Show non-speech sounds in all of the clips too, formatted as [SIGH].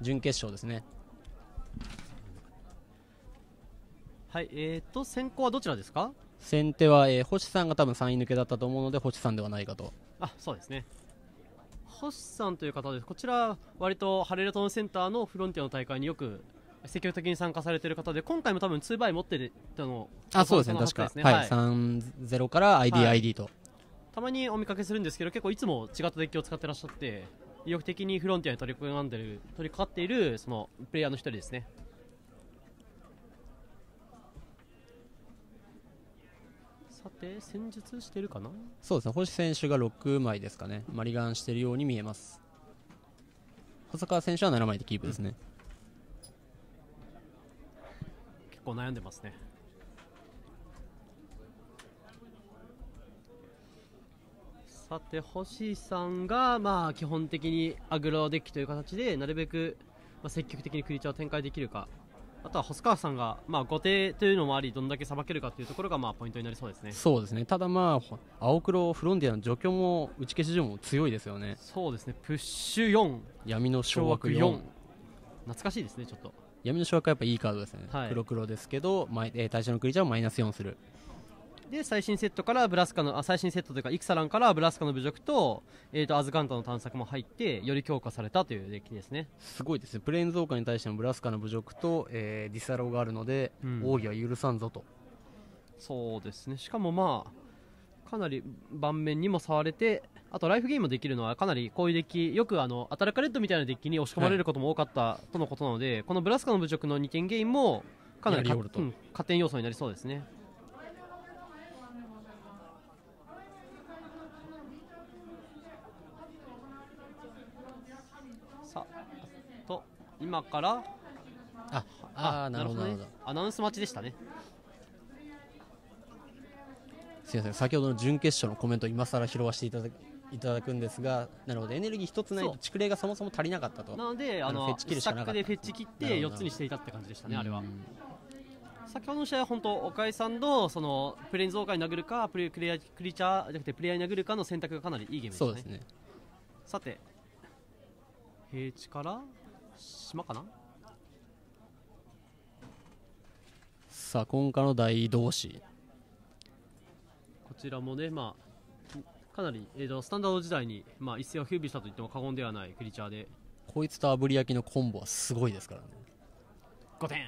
準決勝ですね。はい、えーと、先行はどちらですか先手は、えー、星さんが多分三位抜けだったと思うので、星さんではないかと。あそうですね星さんという方です、こちら、割とハレルトンセンターのフロンティアの大会によく積極的に参加されている方で、今回も多分ツーバイ持ってたの、あそうですね、確か、はい、三ゼロから IDID、はい、と。たまにお見かけするんですけど、結構いつも違ったデッキを使ってらっしゃって、意欲的にフロンティアに取り組んでる取り掛かっているそのプレイヤーの一人ですね。さて戦術してるかなそうですね星選手が6枚ですかねマリガンしてるように見えます細川選手は7枚でキープですね、うん、結構悩んでますねさて星さんが、まあ、基本的にアグロデッキという形でなるべく、ま積極的にクリーチャーを展開できるかあとは細川さんが、まあ、後手というのもありどんだけさばけるかというところが、まあ、ポイントになりそうですねそうですねただ、まあ、青黒フロンティアの除去も打ち消し上も強いですよねそうですねプッシュ4闇の掌握 4, 4懐かしいですねちょっと闇の掌握はやっぱいいカードですね、はい、黒黒ですけど、えー、対象のクリーチャーをマイナス4するで最新セットからブラスカのあ最新セットというかイクサランからブラスカの侮辱と,、えーと、アズカンタの探索も入ってより強化されたというデッキですねすごいですねプレーン増加に対してのブラスカの侮辱と、えー、ディサロがあるので、うん、奥義は許さんぞとそうですねしかもまあかなり盤面にも触れてあとライフゲームできるのはかなりこういうデッキよくあのアタラカレッドみたいなデッキに押し込まれることも多かった、とのことなのでこのブラスカの侮辱の2点ゲインもかなり、うん、加点要素になりそうですね今からああなるほど、ね、アナウンス待ちでしたねすみません先ほどの準決勝のコメントを今更拾わせていただいただくんですがなるほどエネルギー一つないと蓄霊がそもそも足りなかったとなのであのフェッチ切るしかなかったでフェッチ切って4つにしていたって感じでしたねあれは先ほどの試合は本当岡井さんのそのプレーン増加に殴るかプレクリアクリーチャーじゃなくてプレイヤーに殴るかの選択がかなりいいゲームでしたね、ね、さて平地から島かなさあ今回の大同士こちらもねまあかなり、えーと、スタンダード時代に、まあ、一世を風靡したと言っても過言ではないクリーチャーでこいつと炙り焼きのコンボはすごいですからね5点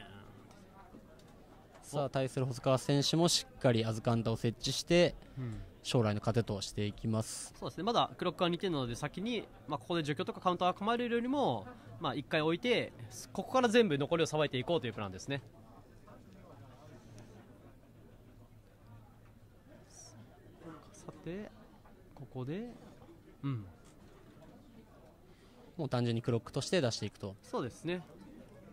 さあ対する細川選手もしっかりアズカンタを設置して、うん将来の糧としていきますそうですねまだクロックは似てるので先に、まあ、ここで除去とかカウンターが構えるよりも、まあ、1回置いてここから全部残りをさばいていこうというプランですね。さてここで、うん、もう単純にクロックとして出していくとそうですね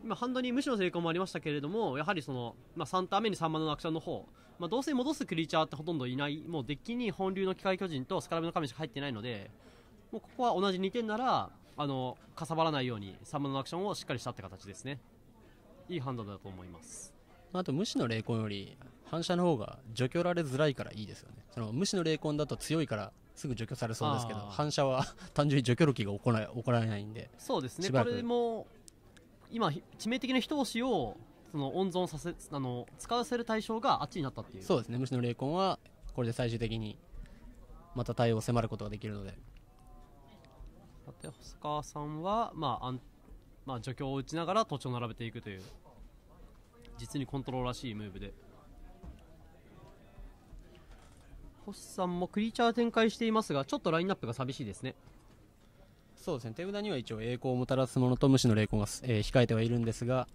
今ハンドにむしろ成功もありましたけれどもやはりその、まあ、3ターン目に3番のアクションの方まあ、どうせ戻すクリーチャーってほとんどいない、もうデッキに本流の機械巨人とスカラブの神しか入ってないので、もうここは同じ2点なら、あのかさばらないようにサムのアクションをしっかりしたって形ですね。いい判断だと思います。あと無視の霊魂より反射の方が除去られづらいからいいですよね。その無視の霊魂だと強いからすぐ除去されそうですけど、反射は単純に除去力が行起こらないんで、そうですね、これも今、致命的な一押しをその温存させあの使わせる対象があっちになったっていうそうですね虫の霊魂はこれで最終的にまた対応を迫ることができるのでさて細川さんは、まあ、あんまあ除去を打ちながら土地を並べていくという実にコントロールらしいムーブで星さんもクリーチャー展開していますがちょっとラインナップが寂しいですねそうですね手札には一応栄光をもたらすものと無視の霊魂が、えー、控えてはいるんですが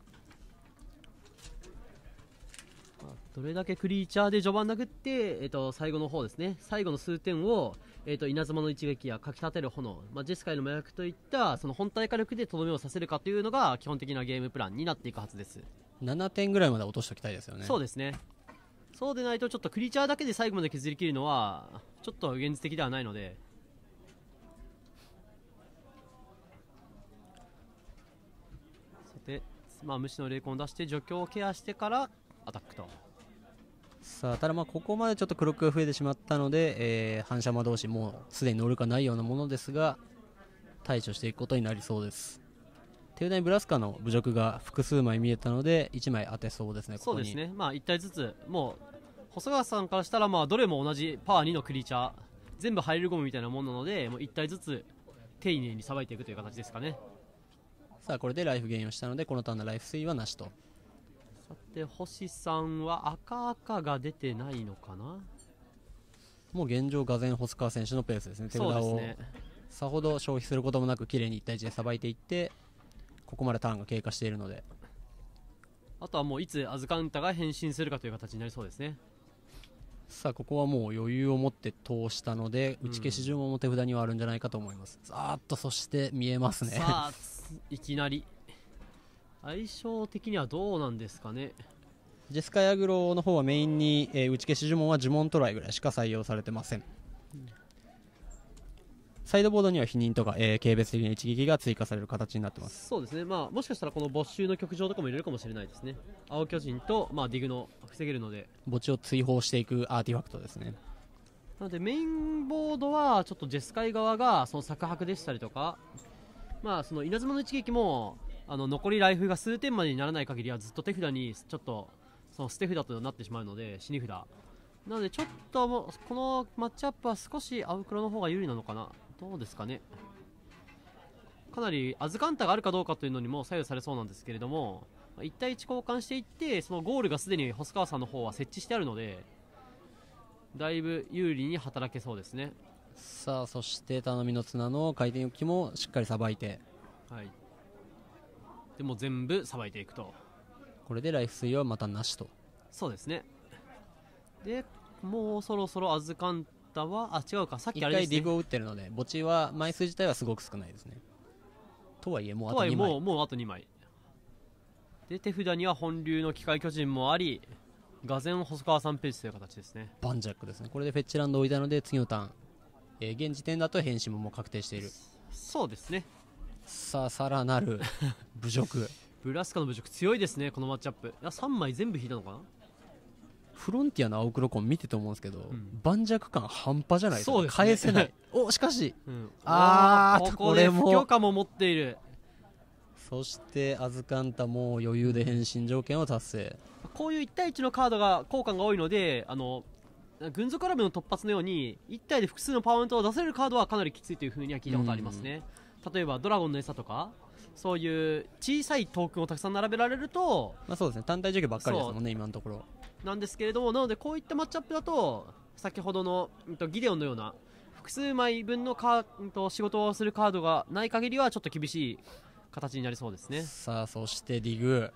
それだけクリーチャーで序盤殴って、えっと、最後の方ですね、最後の数点を、えっと、稲妻の一撃やかき立てる炎、まあ、ジェスカイの麻薬といった、その本体火力でとどめをさせるかというのが、基本的なゲームプランになっていくはずです。7点ぐらいまで落としておきたいですよね。そうですね。そうでないと、ちょっとクリーチャーだけで最後まで削りきるのは、ちょっと現実的ではないので。さて、まあ、無視の霊魂を出して、除去をケアしてから、アタックと。さあただまここまでちょっとクロックが増えてしまったので、えー、反射魔同士もうすでに乗るかないようなものですが対処していくことになりそうです手札にブラスカの侮辱が複数枚見えたので1枚当てそうですねそうですねまあ1体ずつもう細川さんからしたらまあどれも同じパワー2のクリーチャー全部入りるゴムみたいなものなのでもう1体ずつ丁寧にさばいていくという形ですかねさあこれでライフゲインをしたのでこのターンのライフ水はなしとさて星さんは赤赤が出てないのかなもう現状がぜ細川選手のペースですね手札をさほど消費することもなく綺麗に1対1でさばいていってここまでターンが経過しているのであとはもういつアズカウンターが変身するかという形になりそうですねさあここはもう余裕を持って通したので、打ち消し順も手札にはあるんじゃないかと思います、さーっとそして見えますねさあいきなり相性的にはどうなんですかねジェスカヤグロの方はメインに、えー、打ち消し呪文は呪文トライぐらいしか採用されてません、うん、サイドボードには否認とか、えー、軽蔑的な一撃が追加される形になってますそうですね、まあ、もしかしたらこの没収の曲上とかも入れるかもしれないですね青巨人と、まあ、ディグの防げるので墓地を追放していくアーティファクトですねなのでメインボードはちょっとジェスカイ側がその作白でしたりとかまあその稲妻の一撃もあの残りライフが数点までにならない限りはずっと手札にちょっとその捨て札となってしまうので死に札なのでちょっともこのマッチアップは少しアウクロの方が有利なのかなどうですかねかなりアズカンタがあるかどうかというのにも左右されそうなんですけれども1対1交換していってそのゴールがすでに細川さんの方は設置してあるのでだいぶ有利に働けそうですねさあそして頼みの綱の回転欲きもしっかりさばいて、はい、でも全部さばいていくとこれでフ水はまたなしとそうですねでもうそろそろアズカンタはあ違うかさっきあれです、ね、1回ディグを打ってるので墓地は枚数自体はすごく少ないですねとはいえもうあと2枚とはいえもうもうあと2枚で手札には本流の機械巨人もあり俄然細川さんページという形ですねバンジャックですねこれでフェッチランドを置いたので次のターン、えー、現時点だと変身ももう確定しているそうですねさあさらなる [LAUGHS] 侮辱ブラスカの侮辱強いですねこのマッチアップあ3枚全部引いたのかなフロンティアの青黒コン見てて思うんですけど、盤、石、感半端じゃないです、ね、返せない [LAUGHS] おしかし、うん、ああこれも許可も持っているそしてアズカンタも余裕で変身条件を達成こういう1対1のカードが効果が多いのであの軍属ラブの突発のように1体で複数のパワーントを出せるカードはかなりきついというふうには聞いたことありますね、うん例えばドラゴンの餌とかそういう小さいトークンをたくさん並べられると、まあ、そうですね単体授業ばっかりですもんね今のところなんですけれどもなのでこういったマッチアップだと先ほどの、えっと、ギデオンのような複数枚分のカー、と、仕事をするカードがない限りはちょっと厳しい形になりそうですねさあそしてディグ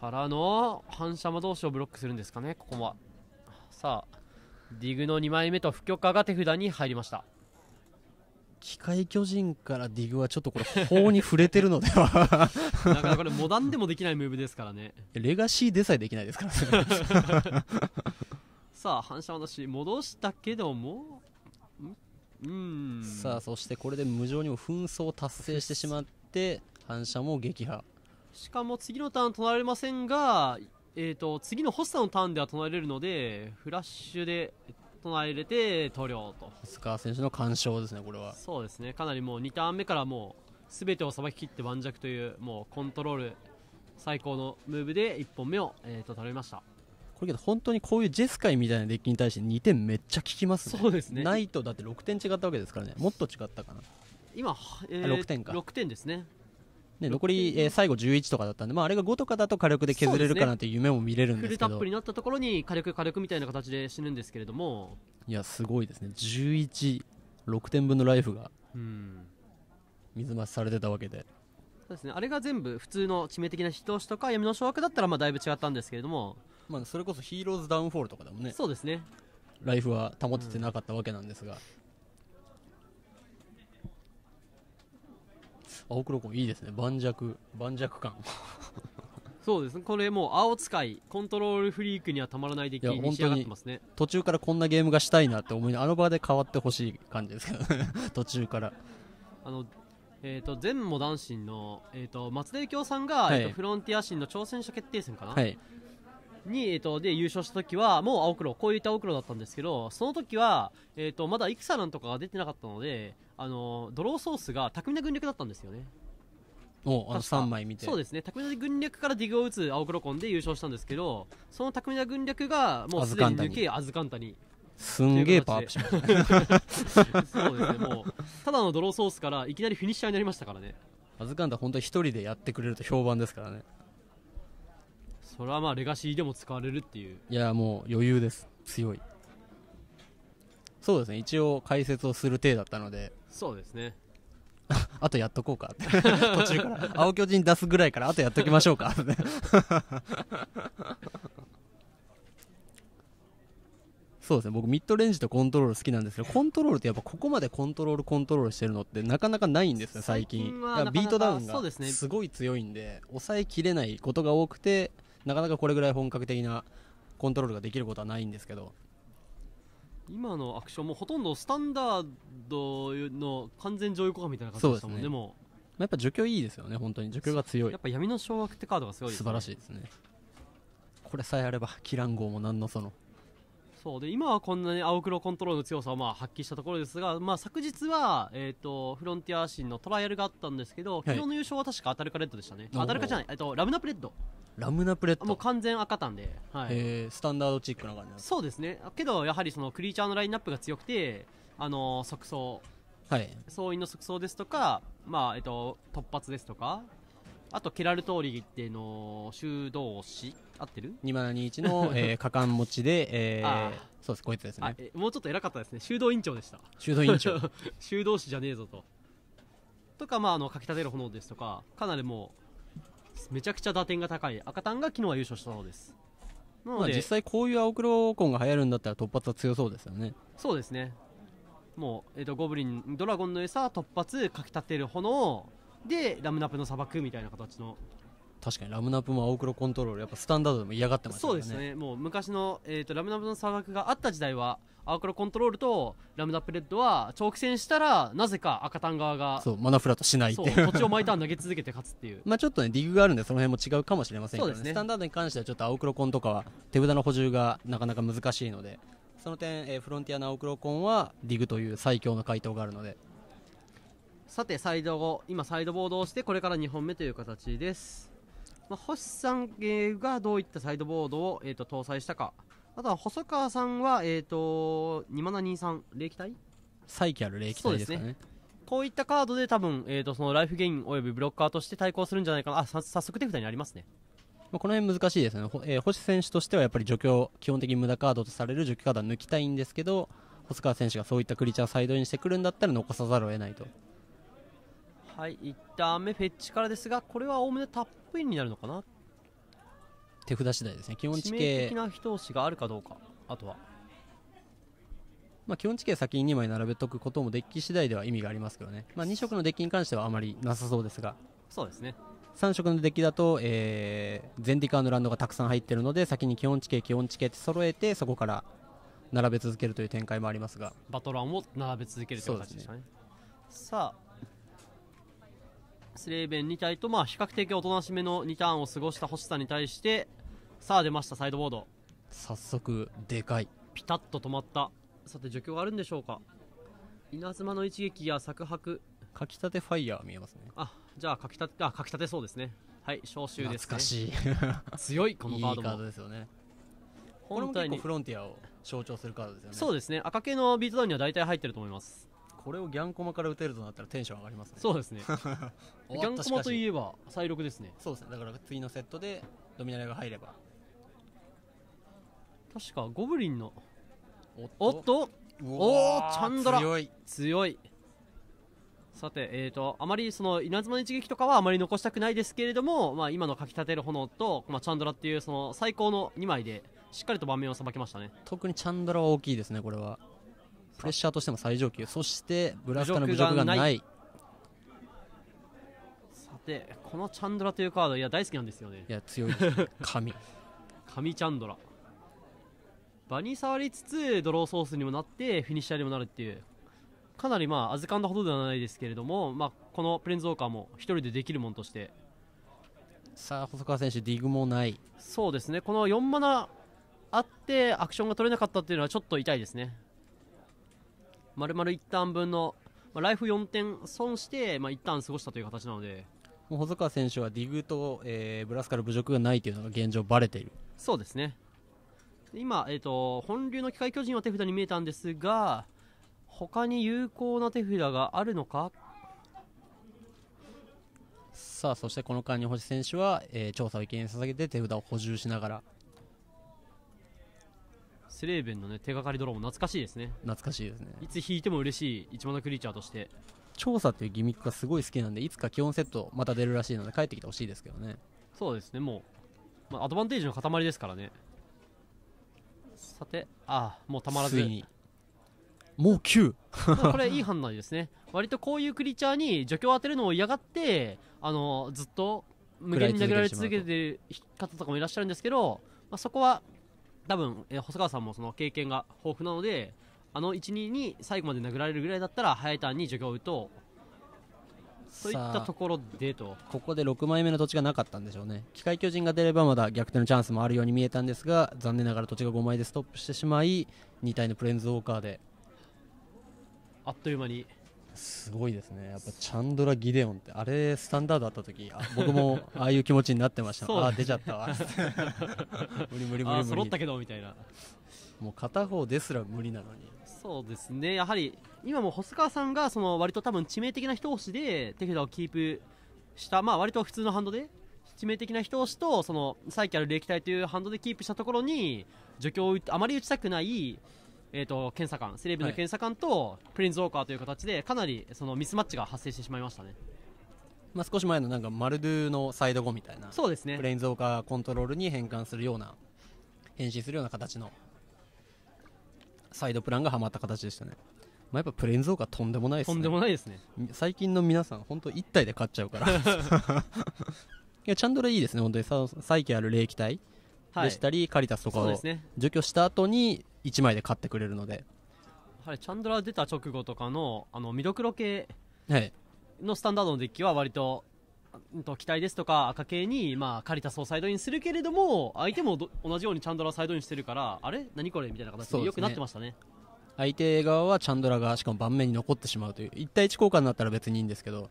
からの反射魔同士をブロックするんですかねここはさあディグの2枚目と不許可が手札に入りました機械巨人からディグはちょっとこれ法に触れてるのでは [LAUGHS] なかなかモダンでもできないムーブですからねレガシーでさえできないですからねさあ反射話戻したけどもうんさあそしてこれで無情にも紛争を達成してしまって反射も撃破しかも次のターン取られませんがえーと、次のホスタのターンでは唱えれるのでフラッシュで、えっ隣入れて塗料とスカー選手の完勝ですねこれはそうですねかなりもう2ターン目からもうべてをさばききって盤石というもうコントロール最高のムーブで1本目を、えーと、取ましたこれけど本当にこういうジェスカイみたいなデッキに対して2点めっちゃ効きますねそうですねないとだって6点違ったわけですからねもっと違ったかな今、えー、6点か6点ですねね、残り、えー、最後11とかだったんで、まあ、あれが5とかだと火力で削れるかなって夢も見れるんですけど、ね、フルタップになったところに火力火力みたいな形で死ぬんですけれどもいやすごいですね116点分のライフが水増しされてたわけでそうですねあれが全部普通の致命的な人しとか闇の掌握だったらまあだいぶ違ったんですけれども、まあ、それこそヒーローズダウンフォールとかでもねそうですねライフは保ててなかったわけなんですが、青黒魂いいですね盤石盤石感そうですねこれもう青使いコントロールフリークにはたまらない出来に仕上がってますね途中からこんなゲームがしたいなって思いあの場で変わってほしい感じですけど [LAUGHS] 途中からあのえーと、前も男神の、えーと、松田幸雄さんが、はい、えーとフロンティア神の挑戦者決定戦かな、はい、に、えーと、で優勝した時はもう青黒こういった青黒だったんですけどその時は、えーと、まだ戦なんとかが出てなかったのであのドローソースが巧みな軍略だったんですよねおあの3枚見てそうですね巧みな軍略からディグを打つ青黒コンで優勝したんですけどその巧みな軍略がもうすでに抜けアズカンタにすんげえパワーアップしました、そうですねもうただのドローソースからいきなりフィニッシャーになりましたからねあずかんタ本当一人でやってくれると評判ですからねそれはまあレガシーでも使われるっていういやもう余裕です強いそうですね一応解説をする体だったのでそうですね [LAUGHS] あとやっとこうか [LAUGHS] 途中から青巨人出すぐらいからあとやっときましょうか [LAUGHS] そうですね僕ミッドレンジとコントロール好きなんですけどコントロールってやっぱここまでコントロールコントロールしてるのってなかなかないんですね最近ビートダウンがすごい強いんで抑えきれないことが多くてなかなかこれぐらい本格的なコントロールができることはないんですけど今のアクションもほとんどスタンダードの完全上位互換みたいな感じでしたもんねでも、まあ、やっぱ除去いいですよね本当に除去が強いやっぱ闇の掌握ってカードがすごい、ね、素晴らしいですねこれさえあればキラン号も何のそのそうで今はこんなに青黒コントロールの強さをまあ発揮したところですが、まあ、昨日は、えーと、フロンティア神のトライアルがあったんですけど、はい、昨日の優勝は確かアタルカレッドでしたね、あアタルカじゃない、えーと、ラムナプレッド。ラムナプレッドもう完全赤単で、はい、スタンダードチックな感じそうですね、けどやはりそのクリーチャーのラインナップが強くて、あのー、即走、はい、総員の即走ですとか、まあえっ、ー、と、突発ですとか、あとケラルトーリっての修道士合ってる ?2721 の、えー、果 [LAUGHS] 敢持ちで、えー、そうですこいつですねもうちょっと偉かったですね修道院長でした修道院長 [LAUGHS] 修道士じゃねえぞととかまああのかき立てる炎ですとかかなりもうめちゃくちゃ打点が高い赤単が昨日は優勝したのですまあ、実際こういう青黒コンが流行るんだったら突発は強そうですよねそうですねもう、えーと、ゴブリンドラゴンの餌突発かき立てる炎でラムナプの砂漠みたいな形の確かにラムナプも青黒コントロールやっぱスタンダードでも嫌がってました、ね、そうですねもう昔の、えーと、ラムナプの砂漠があった時代は青黒コントロールとラムナプレッドは長期戦したらなぜか赤単側がそうマナフラットしないっていう土地を毎ターン投げ続けて勝つっていう [LAUGHS] まあちょっとねディグがあるんでその辺も違うかもしれませんけど、ね、ねスタンダードに関してはちょっと青黒コンとかは手札の補充がなかなか難しいのでその点、えー、フロンティアの青黒コンはディグという最強の回答があるのでさて、サイド後、今、サイドボードをして、これから2本目という形です。まあ、星さん、がどういったサイドボードを、えーと、搭載したか、あとは細川さんは、えーと、2 7 23、冷気体サイキャル気体ですかね、こういったカードで、多分えーと、そのライフゲインおよびブロッカーとして対抗するんじゃないかな、あさ早速手札にありますね。まあ、この辺難しいですね、えー、星選手としてはやっぱり除去、基本的に無駄カードとされる除去カードは抜きたいんですけど、細川選手がそういったクリーチャーをサイドにしてくるんだったら残さざるを得ないと。はい1ン目フェッチからですがこれはおおむねタップインになるのかな手札次第ですね基本地形的な一押しがあるかどうかあとはまあ、基本地形先に2枚並べとくこともデッキ次第では意味がありますけどね、まあ、2色のデッキに関してはあまりなさそうですがそうですね3色のデッキだと、えー、ゼンディカーのランドがたくさん入ってるので先に基本地形基本地形って揃えてそこから並べ続けるという展開もありますがバトランを並べ続けるという形でしたね、ね、さあスレーベン2体と、まあ、比較的おとなしめの2ターンを過ごした星さんに対して、さあ出ました、サイドボード。早速、でかい。ピタッと止まった。さて、除去があるんでしょうか。稲妻の一撃や作白。かきたてファイヤー見えますね。あ、じゃあ、かきたて、あ、かきたてそうですね。はい、消臭です、ね、しい強い、このカードも。いいカードですよね。本体に。フロンティアを象徴するカードですよね。そうですね。赤系のビートダウンには大体入ってると思います。これをギャンコマから打てるとなったらテンション上がりますねそうですね [LAUGHS] ギャンコマといえば再録ですねそうですねだから次のセットでドミナレが入れば確かゴブリンのおっとおおチャンドラ強い強いさて、えーと、あまりその稲妻の一撃とかはあまり残したくないですけれども、まあ、今のかきたてる炎と、まあ、チャンドラっていうその最高の2枚でしっかりと盤面をさばきましたね特にチャンドラは大きいですねこれはプレッシャーとしても最上級そしてブラスカの侮辱がないさてこのチャンドラというカードいや大好きなんですよねいや強い [LAUGHS] 神神チャンドラ場に触りつつドローソースにもなってフィニッシャーにもなるっていうかなりまあ預かんだほどではないですけれども、まあ、このプレンズウォーカーも1人でできるもんとしてさあ細川選手ディグもないそうですねこの4マナあってアクションが取れなかったっていうのはちょっと痛いですね丸々1ターン分の、まあ、ライフ4点損して、まあ、1タ過ごしたという形なので細川選手はディグと、えー、ブラスカル侮辱がないというのが現状ばれているそうですね今、えーと、と本流の機械巨人は手札に見えたんですが他に有効な手札があるのかさあそしてこの間に星選手は、えー、調査を意見に捧げて手札を補充しながらスレーベンのね手がかりドラゴン懐かしいですね懐かしいですねいつ引いても嬉しい一番のクリーチャーとして調査っていうギミックがすごい好きなんでいつか基本セットまた出るらしいので帰ってきてほしいですけどねそうですねもう、まあ、アドバンテージの塊ですからねさてああもうたまらずにもう9これいい判断ですね割とこういうクリーチャーに除去を当てるのを嫌がってあのずっと無限に殴られ続けてる方とかもいらっしゃるんですけど、まあ、そこは多分、えー、細川さんもその経験が豊富なのであの1、2に最後まで殴られるぐらいだったら早いターンに除去を打とうそういったところでとここで6枚目の土地がなかったんでしょうね機械巨人が出ればまだ逆転のチャンスもあるように見えたんですが残念ながら土地が5枚でストップしてしまい2体のプレーンズウォーカーであっという間にすごいですね、やっぱチャンドラ・ギデオンって、あれ、スタンダードあった時あ僕も [LAUGHS] ああいう気持ちになってました、ああ、出ちゃったわ、[LAUGHS] 無理無理無理無理、揃ったけどみたいな、もう片方ですら無理なのに、そうですね、やはり今も細川さんがその割と多分致命的な一押しで手札をキープした、まあ割と普通のハンドで致命的な一押しとその再起ある歴代というハンドでキープしたところに助教をあまり打ちたくないえーと、検査官セレブの検査官とプリンズウォーカーという形でかなりそのミスマッチが発生してしまいましたね。まあ、少し前のなんかマルドゥのサイド後みたいなそうですねプレインズウォーカーコントロールに変換するような変身するような形のサイドプランがはまった形でしたね、まあ、やっぱプレインズウォーカーとんでもないですねとんでもないですね最近の皆さん本当1体で勝っちゃうから [LAUGHS] いやチャンドラいいですね本当に再起ある霊気体でしたり、はい、カリタスとかを除去した後に1枚で買ってくれるので、はりチャンドラ出た直後とかのあのミドクロ系のスタンダードのデッキは割とと期待ですとか赤系に、まあ、カリタスをサイドインするけれども相手も同じようにチャンドラをサイドインしてるからあれ何これみたいな形でよくなってましたね、ね、相手側はチャンドラがしかも盤面に残ってしまうという1対1交換になったら別にいいんですけど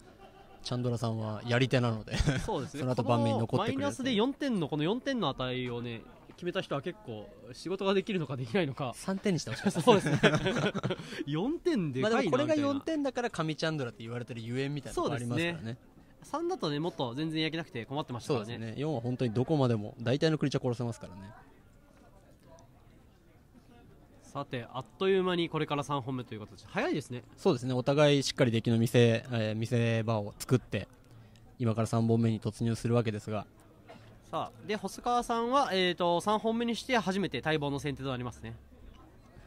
チャンドラさんはやり手なのでそうですね [LAUGHS] その後盤面に残ってくる、マイナスで4点のこの4点の値をね決めた人は結構仕事ができるのかできないのか3点にしてほしかったそうですね4 [LAUGHS] 点でかいな、まあ、これが4点だから神チャンドラって言われてるゆえんみたいなのがありますからねね3だとねもっと全然焼けなくて困ってましたからねね4は本当にどこまでも大体のクリーチャー殺せますからねさてあっという間にこれから3本目という形早いですねそうですねお互いしっかり出来の見せ,、えー、見せ場を作って今から3本目に突入するわけですがさあで細川さんは、えーと、3本目にして初めて待望の先手となりますね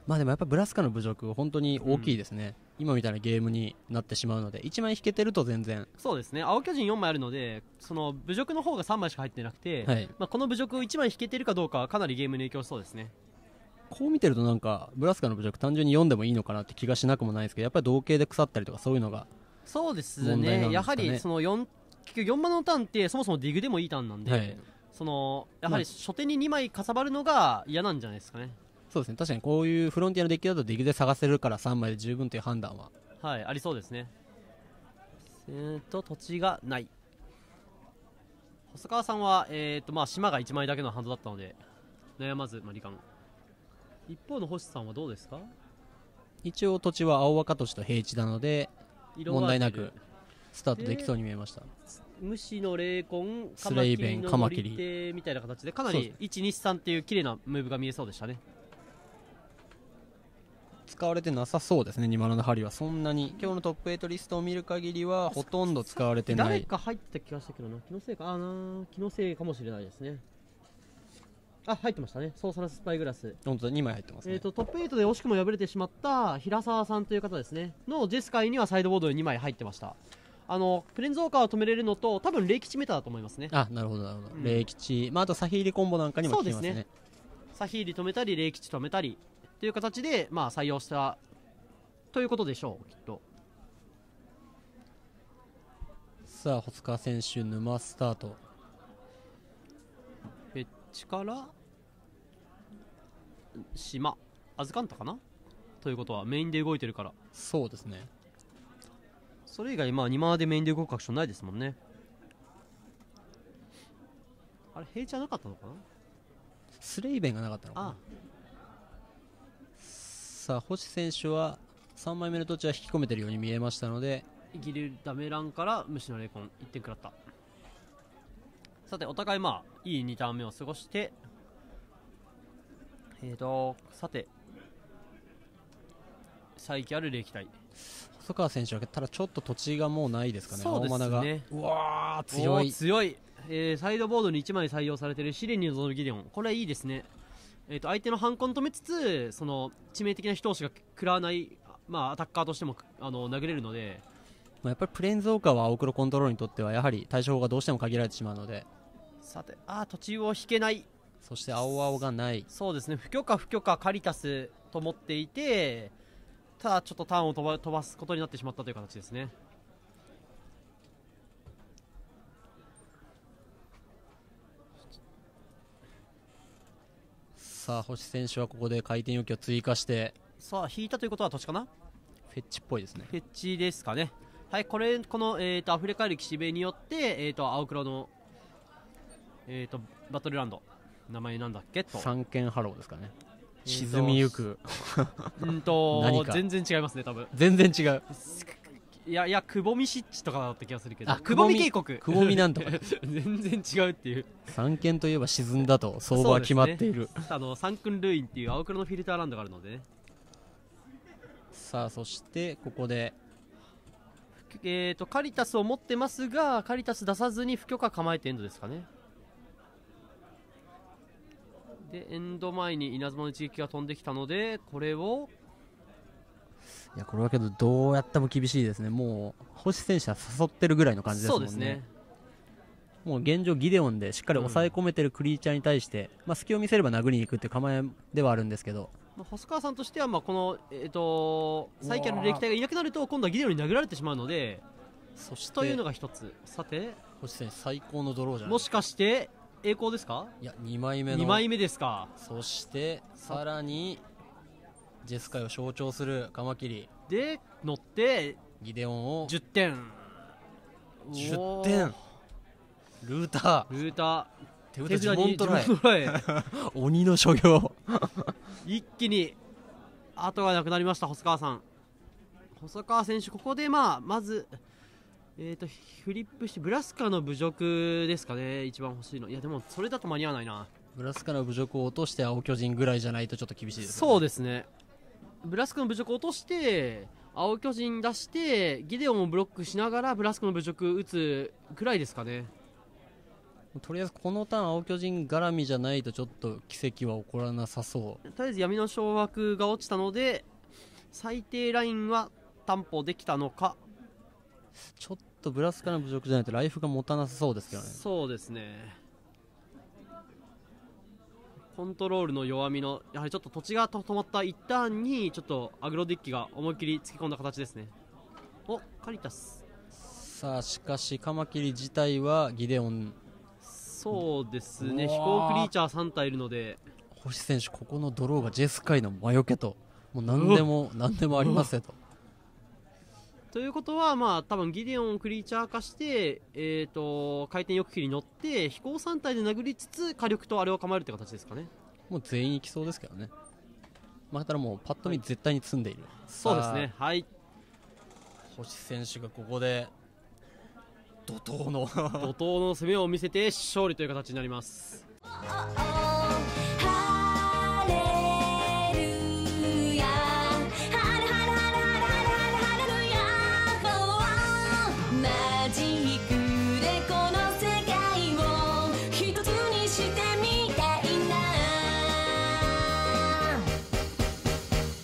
まあでもやっぱブラスカの侮辱本当に大きいですね、うん、今みたいなゲームになってしまうので1枚引けてると全然そうですね青巨人4枚あるのでその侮辱の方が3枚しか入ってなくて、はい、まあ、この侮辱1枚引けてるかどうかはかなりゲームに影響しそうですねこう見てるとなんかブラスカの侮辱単純に読んでもいいのかなって気がしなくもないですけどやっぱり同型で腐ったりとかそういうのが、ね、そうですねやはりその4結局4番のターンってそもそもディグでもいいターンなんで、はい、そのやはり初手に2枚かさばるのが嫌なんじゃないですかね、そうですね確かにこういうフロンティアのデッキだとディグで探せるから3枚で十分という判断ははいありそうですねえー、っと土地がない細川さんは、えーとまあ、島が1枚だけのハンドだったので悩まず、まあ、罹患一方の星さんはどうですか一応土地は青若都市と平地なので問題なくスタートできそうに見えました虫の霊魂スレイベンカマキリみたいな形でかなり123っていう綺麗なムーブが見えそうでしたね使われてなさそうですね2丸の針はそんなに今日のトップ8リストを見る限りはほとんど使われてない誰か入ってた気がしたけどな気のせいかあ気のせいかもしれないですねあ入ってましたねソーサラスパイグラス本当に2枚入ってますね、えーと、トップ8で惜しくも敗れてしまった平沢さんという方ですねのジェス界にはサイドボードに2枚入ってましたあのクレンズオーカーを止めれるのと多分霊吉メタだと思いますねあなるほどなるほど、うん、霊吉、まあ、あとサヒーリコンボなんかにも効きますねすねサヒーリ止めたり霊吉止めたりという形で、まあ、採用したということでしょうきっとさあ、細川選手、沼スタート。地から島預かカたかなということはメインで動いてるからそうですねそれ以外まあ2万でメインで動くアクションないですもんねあれ平じゃなかったのかなスレイベンがなかったのかなさあ星選手は3枚目の土地は引き込めてるように見えましたのでギルダメランから虫視の霊魂1点食らったさて、お互いまあ、いい2ターン目を過ごして、えーと、さて、再起ある歴代。細川選手は、ただちょっと土地がもうないですかね、そうですね。うわー、強い。強い。えー、サイドボードに1枚採用されている試練に臨むギデオン。これはいいですね。えー、と相手の反抗を止めつつその致命的な一押しが食らわない、まあ、アタッカーとしてもあの殴れるので、まあ、やっぱりプレーンズオーカーは青黒コントロールにとってはやはり対処法がどうしても限られてしまうのでさてああ途中を引けないそして青青がないそうですね不許可不許可カリタスと思っていてただちょっとターンを飛ば飛ばすことになってしまったという形ですねさあ星選手はここで回転容器を追加してさあ引いたということは年かなフェッチっぽいですねフェッチですかねはいこれこの、えーと、とアフレカイル岸辺によって、えーと青黒のえっ、ー、とバトルランド名前なんだっけと三軒ハローですかね沈みゆくうんと [LAUGHS] 全然違いますね多分全然違ういやいやくぼみ湿地とかだった気がするけどあくぼみ渓谷くぼみなんとか [LAUGHS] 全然違うっていう三軒といえば沈んだと相場は決まっている、ね、あの三君ルインっていう青黒のフィルターランドがあるので、ね、さあそしてここでえーとカリタスを持ってますがカリタス出さずに不許可構えてエンドですかねで、エンド前に稲妻の一撃が飛んできたので、これを。いや、これはけど、どうやっても厳しいですね。もう、星選手は誘ってるぐらいの感じですもんね。そうですね。もう現状、ギデオンでしっかり抑え込めてるクリーチャーに対して、うん、まあ、隙を見せれば殴りに行くっていう構えではあるんですけど、まあ、細川さんとしては、まあ、この、えーと、サイキャルの歴代がいなくなると今度はギデオンに殴られてしまうのでそしてというのが一つさて星選手最高のドローじゃないもしかして栄光ですかいや2枚目の2枚目ですかそしてさらにジェス界を象徴するカマキリで乗ってギデオンを10点10点ルータールーター手札にトライ [LAUGHS] 鬼の所業 [LAUGHS] 一気に後がなくなりました細川さん細川選手ここでまあまずえっ、ー、と、フリップして、ブラスカの侮辱ですかね、一番欲しいの。いや、でも、それだと間に合わないな。ブラスカの侮辱を落として、青巨人ぐらいじゃないとちょっと厳しいです、ね、そうですね。ブラスカの侮辱を落として、青巨人出して、ギデオンをブロックしながら、ブラスカの侮辱打つくらいですかね。とりあえずこのターン、青巨人絡みじゃないとちょっと奇跡は起こらなさそう。とりあえず闇の掌握が落ちたので、最低ラインは担保できたのかちょっとブラスからの侮辱じゃないとライフが持たなさそうですけどねそうですねコントロールの弱みのやはりちょっと土地が止まった一旦にちょっとアグロディッキが思いっきり突き込んだ形ですねおカリタスさあしかしカマキリ自体はギデオンそうですね飛行クリーチャー3体いるので星選手ここのドローがジェス界の魔除けともう何でも何でもありますよとということは、まあ、多分ギデオンをクリーチャー化して、えっ、ー、と、回転翼機に乗って、飛行3体で殴りつつ、火力とあれを構えるって形ですかね。もう全員行きそうですけどね。負けたらもう、パッと見絶対に積んでいる。はい、そうですね。はい。星選手がここで、怒涛の怒涛の攻めを見せて、勝利という形になります。